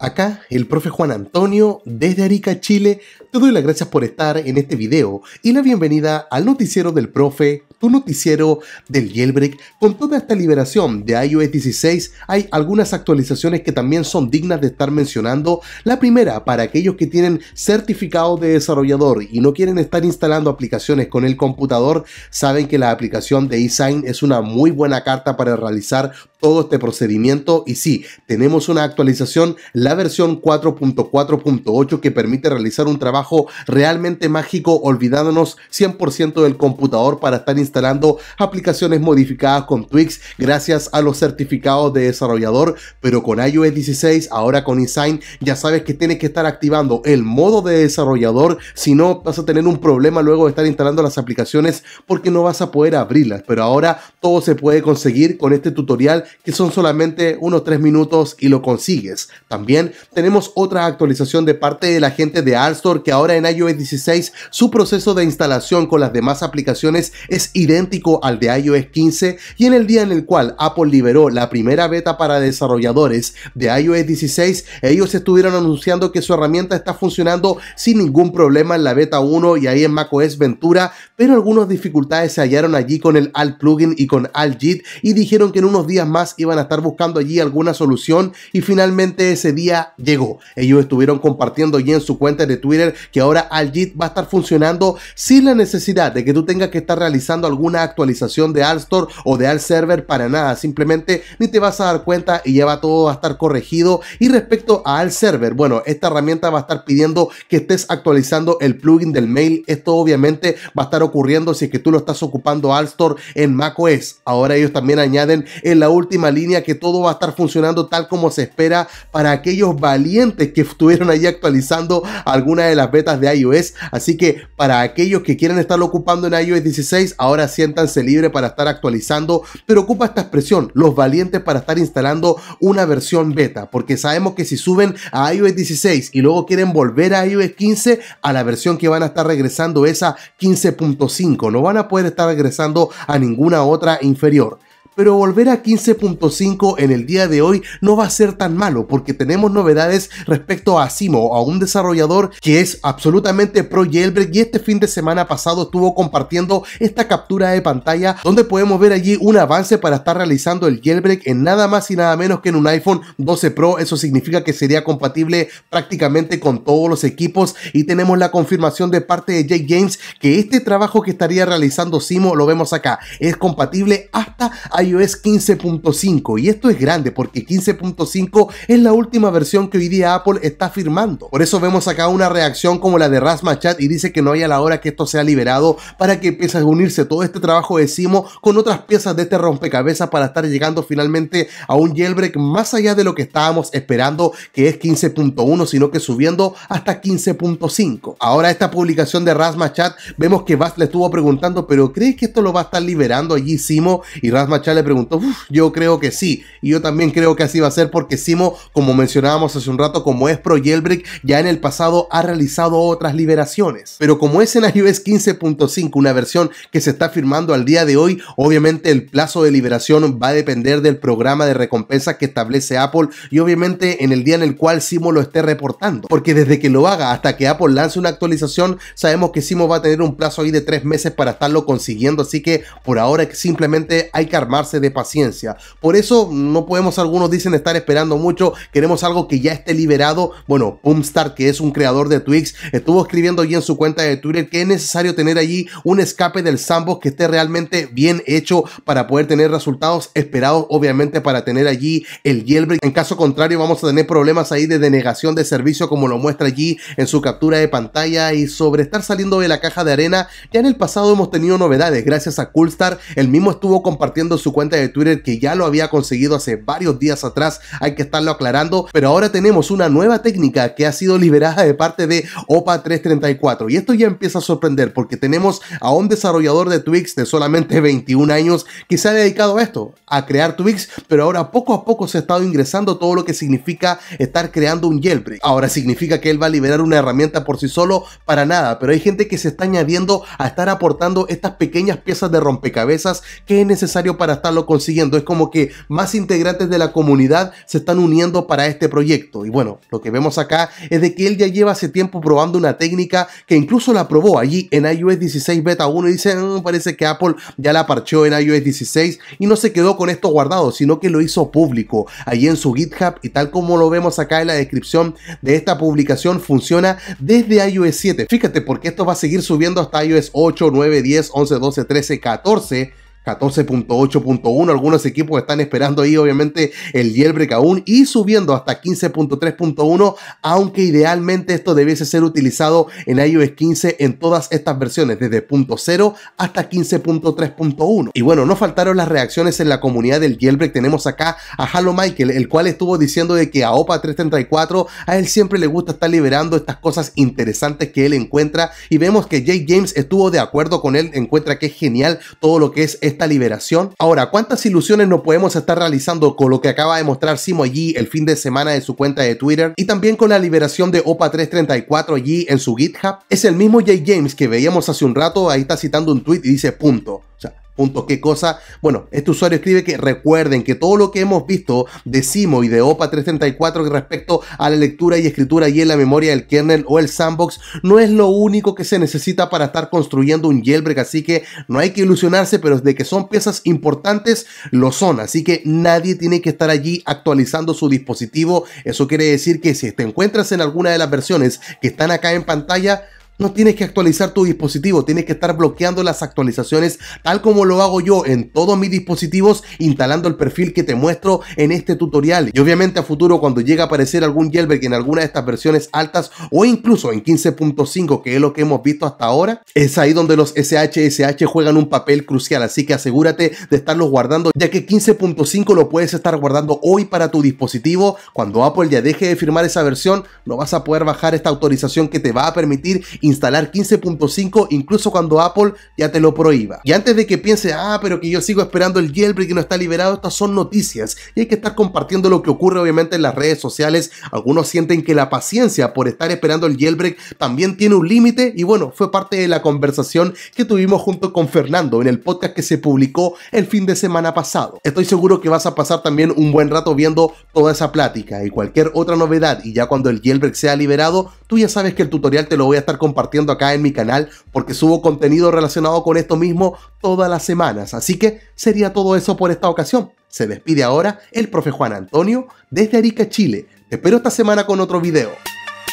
Acá el profe Juan Antonio desde Arica, Chile. Te doy las gracias por estar en este video y la bienvenida al noticiero del profe, tu noticiero del jailbreak. Con toda esta liberación de iOS 16 hay algunas actualizaciones que también son dignas de estar mencionando. La primera para aquellos que tienen certificado de desarrollador y no quieren estar instalando aplicaciones con el computador, saben que la aplicación de eSign es una muy buena carta para realizar todo este procedimiento y sí, tenemos una actualización la versión 4.4.8 que permite realizar un trabajo realmente mágico olvidándonos 100% del computador para estar instalando aplicaciones modificadas con Twix gracias a los certificados de desarrollador, pero con iOS 16 ahora con InSign ya sabes que tienes que estar activando el modo de desarrollador, si no vas a tener un problema luego de estar instalando las aplicaciones porque no vas a poder abrirlas, pero ahora todo se puede conseguir con este tutorial que son solamente unos 3 minutos y lo consigues. También tenemos otra actualización de parte de la gente de Store que ahora en iOS 16 su proceso de instalación con las demás aplicaciones es idéntico al de iOS 15 y en el día en el cual Apple liberó la primera beta para desarrolladores de iOS 16, ellos estuvieron anunciando que su herramienta está funcionando sin ningún problema en la beta 1 y ahí en macOS Ventura, pero algunas dificultades se hallaron allí con el Alt plugin y con Alt JIT y dijeron que en unos días más iban a estar buscando allí alguna solución y finalmente ese día llegó. Ellos estuvieron compartiendo allí en su cuenta de Twitter que ahora AlJIT va a estar funcionando sin la necesidad de que tú tengas que estar realizando alguna actualización de Store o de Al Server para nada. Simplemente ni te vas a dar cuenta y ya va todo a estar corregido. Y respecto a Al Server, bueno, esta herramienta va a estar pidiendo que estés actualizando el plugin del mail. Esto obviamente va a estar ocurriendo si es que tú lo estás ocupando Alstore en macOS. Ahora ellos también añaden en la última línea que todo va a estar funcionando tal como se espera para aquellos valientes que estuvieron allí actualizando algunas de las betas de iOS. Así que para aquellos que quieren estarlo ocupando en iOS 16, ahora siéntanse libre para estar actualizando. Pero ocupa esta expresión, los valientes para estar instalando una versión beta, porque sabemos que si suben a iOS 16 y luego quieren volver a iOS 15, a la versión que van a estar regresando esa 15.5, no van a poder estar regresando a ninguna otra inferior pero volver a 15.5 en el día de hoy no va a ser tan malo porque tenemos novedades respecto a Simo, a un desarrollador que es absolutamente pro jailbreak y este fin de semana pasado estuvo compartiendo esta captura de pantalla donde podemos ver allí un avance para estar realizando el jailbreak en nada más y nada menos que en un iPhone 12 Pro, eso significa que sería compatible prácticamente con todos los equipos y tenemos la confirmación de parte de Jake James que este trabajo que estaría realizando Simo lo vemos acá, es compatible hasta es 15.5 y esto es grande porque 15.5 es la última versión que hoy día Apple está firmando. Por eso vemos acá una reacción como la de Rasma Chat, y dice que no hay a la hora que esto sea liberado para que empiece a unirse todo este trabajo de Simo con otras piezas de este rompecabezas para estar llegando finalmente a un jailbreak más allá de lo que estábamos esperando que es 15.1 sino que subiendo hasta 15.5. Ahora esta publicación de Rasma Chat vemos que Bass le estuvo preguntando pero ¿crees que esto lo va a estar liberando allí Simo? Y Rasma Chat le preguntó, yo creo que sí, y yo también creo que así va a ser porque Simo, como mencionábamos hace un rato, como es pro Jailbreak, ya en el pasado ha realizado otras liberaciones. Pero como es en iOS 15.5, una versión que se está firmando al día de hoy, obviamente el plazo de liberación va a depender del programa de recompensa que establece Apple y obviamente en el día en el cual Simo lo esté reportando. Porque desde que lo haga hasta que Apple lance una actualización, sabemos que Simo va a tener un plazo ahí de tres meses para estarlo consiguiendo, así que por ahora simplemente hay que armar de paciencia. Por eso no podemos, algunos dicen, estar esperando mucho, queremos algo que ya esté liberado. Bueno, Pumstar, que es un creador de Twix, estuvo escribiendo allí en su cuenta de Twitter que es necesario tener allí un escape del sandbox que esté realmente bien hecho para poder tener resultados esperados, obviamente para tener allí el jailbreak. En caso contrario, vamos a tener problemas ahí de denegación de servicio, como lo muestra allí en su captura de pantalla y sobre estar saliendo de la caja de arena. Ya en el pasado hemos tenido novedades, gracias a Coolstar, el mismo estuvo compartiendo su cuenta de Twitter que ya lo había conseguido hace varios días atrás, hay que estarlo aclarando, pero ahora tenemos una nueva técnica que ha sido liberada de parte de OPA 334 y esto ya empieza a sorprender porque tenemos a un desarrollador de Twix de solamente 21 años que se ha dedicado a esto, a crear Twix, pero ahora poco a poco se ha estado ingresando todo lo que significa estar creando un jailbreak. Ahora significa que él va a liberar una herramienta por sí solo para nada, pero hay gente que se está añadiendo a estar aportando estas pequeñas piezas de rompecabezas que es necesario para lo consiguiendo. Es como que más integrantes de la comunidad se están uniendo para este proyecto. Y bueno, lo que vemos acá es de que él ya lleva hace tiempo probando una técnica que incluso la probó allí en iOS 16 Beta 1 y dice, mm, parece que Apple ya la parcheó en iOS 16 y no se quedó con esto guardado, sino que lo hizo público allí en su GitHub y tal como lo vemos acá en la descripción de esta publicación funciona desde iOS 7. Fíjate porque esto va a seguir subiendo hasta iOS 8, 9, 10, 11, 12, 13, 14 14.8.1. Algunos equipos están esperando ahí, obviamente, el jailbreak aún y subiendo hasta 15.3.1, aunque idealmente esto debiese ser utilizado en iOS 15 en todas estas versiones, desde .0 hasta 15.3.1. Y bueno, no faltaron las reacciones en la comunidad del jailbreak. Tenemos acá a Halo Michael, el cual estuvo diciendo de que a OPA 334 a él siempre le gusta estar liberando estas cosas interesantes que él encuentra y vemos que Jay James estuvo de acuerdo con él, encuentra que es genial todo lo que es este liberación. Ahora, ¿cuántas ilusiones nos podemos estar realizando con lo que acaba de mostrar Simo allí el fin de semana en su cuenta de Twitter y también con la liberación de opa 334 allí en su GitHub? Es el mismo Jay James que veíamos hace un rato, ahí está citando un tweet y dice punto. O sea, Punto, ¿Qué cosa? Bueno, este usuario escribe que recuerden que todo lo que hemos visto de Simo y de OPA 334 respecto a la lectura y escritura y en la memoria del kernel o el sandbox no es lo único que se necesita para estar construyendo un jailbreak, así que no hay que ilusionarse, pero de que son piezas importantes, lo son, así que nadie tiene que estar allí actualizando su dispositivo. Eso quiere decir que si te encuentras en alguna de las versiones que están acá en pantalla, no tienes que actualizar tu dispositivo, tienes que estar bloqueando las actualizaciones tal como lo hago yo en todos mis dispositivos, instalando el perfil que te muestro en este tutorial. Y obviamente a futuro cuando llegue a aparecer algún jailbreak en alguna de estas versiones altas o incluso en 15.5, que es lo que hemos visto hasta ahora, es ahí donde los SHSH juegan un papel crucial, así que asegúrate de estarlos guardando, ya que 15.5 lo puedes estar guardando hoy para tu dispositivo. Cuando Apple ya deje de firmar esa versión, no vas a poder bajar esta autorización que te va a permitir instalar 15.5 incluso cuando Apple ya te lo prohíba. Y antes de que piense, ah, pero que yo sigo esperando el jailbreak y no está liberado, estas son noticias y hay que estar compartiendo lo que ocurre obviamente en las redes sociales. Algunos sienten que la paciencia por estar esperando el jailbreak también tiene un límite y bueno, fue parte de la conversación que tuvimos junto con Fernando en el podcast que se publicó el fin de semana pasado. Estoy seguro que vas a pasar también un buen rato viendo toda esa plática y cualquier otra novedad y ya cuando el jailbreak sea liberado, tú ya sabes que el tutorial te lo voy a estar compartiendo compartiendo acá en mi canal porque subo contenido relacionado con esto mismo todas las semanas. Así que sería todo eso por esta ocasión. Se despide ahora el profe Juan Antonio desde Arica, Chile. Te espero esta semana con otro video.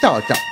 Chao, chao.